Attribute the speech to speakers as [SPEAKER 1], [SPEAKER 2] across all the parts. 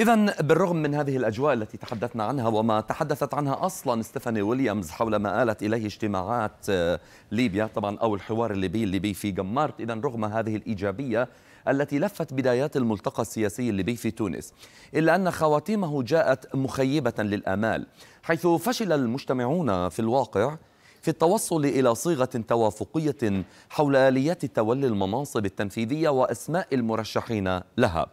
[SPEAKER 1] إذا بالرغم من هذه الأجواء التي تحدثنا عنها وما تحدثت عنها أصلا ستيفاني ويليامز حول ما آلت إليه اجتماعات آه، ليبيا طبعا أو الحوار الليبي الليبي في جمارت إذا رغم هذه الإيجابية التي لفت بدايات الملتقى السياسي الليبي في تونس إلا أن خواتيمه جاءت مخيبة للآمال حيث فشل المجتمعون في الواقع في التوصل إلى صيغة توافقية حول آليات تولي المناصب التنفيذية وأسماء المرشحين لها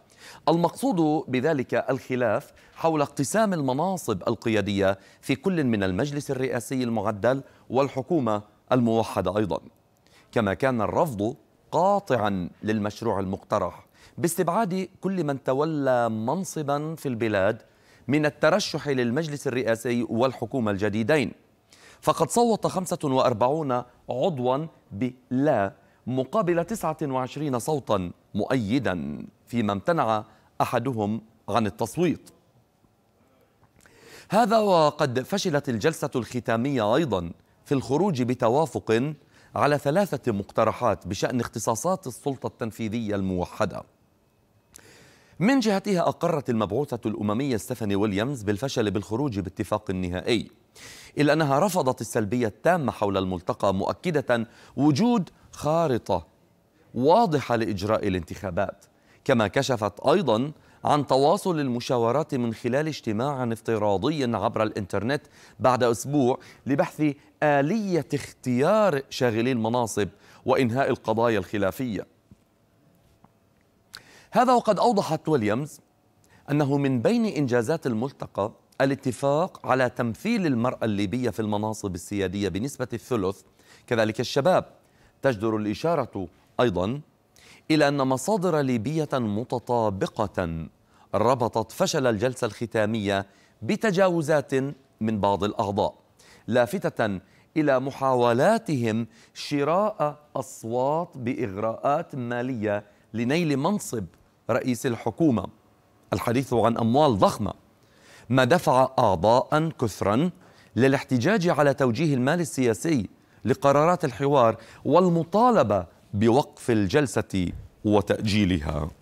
[SPEAKER 1] المقصود بذلك الخلاف حول اقتسام المناصب القيادية في كل من المجلس الرئاسي المعدل والحكومة الموحدة أيضا كما كان الرفض قاطعا للمشروع المقترح باستبعاد كل من تولى منصبا في البلاد من الترشح للمجلس الرئاسي والحكومة الجديدين فقد صوت 45 عضوا بلا مقابل 29 صوتا مؤيدا فيما امتنع أحدهم عن التصويت هذا وقد فشلت الجلسة الختامية أيضا في الخروج بتوافق على ثلاثة مقترحات بشأن اختصاصات السلطة التنفيذية الموحدة من جهتها أقرت المبعوثة الأممية ستيفاني ويليامز بالفشل بالخروج باتفاق نهائي إلا أنها رفضت السلبية التامة حول الملتقى مؤكدة وجود خارطة واضحة لإجراء الانتخابات كما كشفت أيضا عن تواصل المشاورات من خلال اجتماع افتراضي عبر الانترنت بعد أسبوع لبحث آلية اختيار شاغلي المناصب وإنهاء القضايا الخلافية هذا وقد أوضحت ويليامز أنه من بين إنجازات الملتقى الاتفاق على تمثيل المرأة الليبية في المناصب السيادية بنسبة الثلث كذلك الشباب تجدر الإشارة أيضا إلى أن مصادر ليبية متطابقة ربطت فشل الجلسة الختامية بتجاوزات من بعض الأعضاء لافتة إلى محاولاتهم شراء أصوات بإغراءات مالية لنيل منصب رئيس الحكومة الحديث عن أموال ضخمة ما دفع أعضاء كثرا للاحتجاج على توجيه المال السياسي لقرارات الحوار والمطالبه بوقف الجلسه وتاجيلها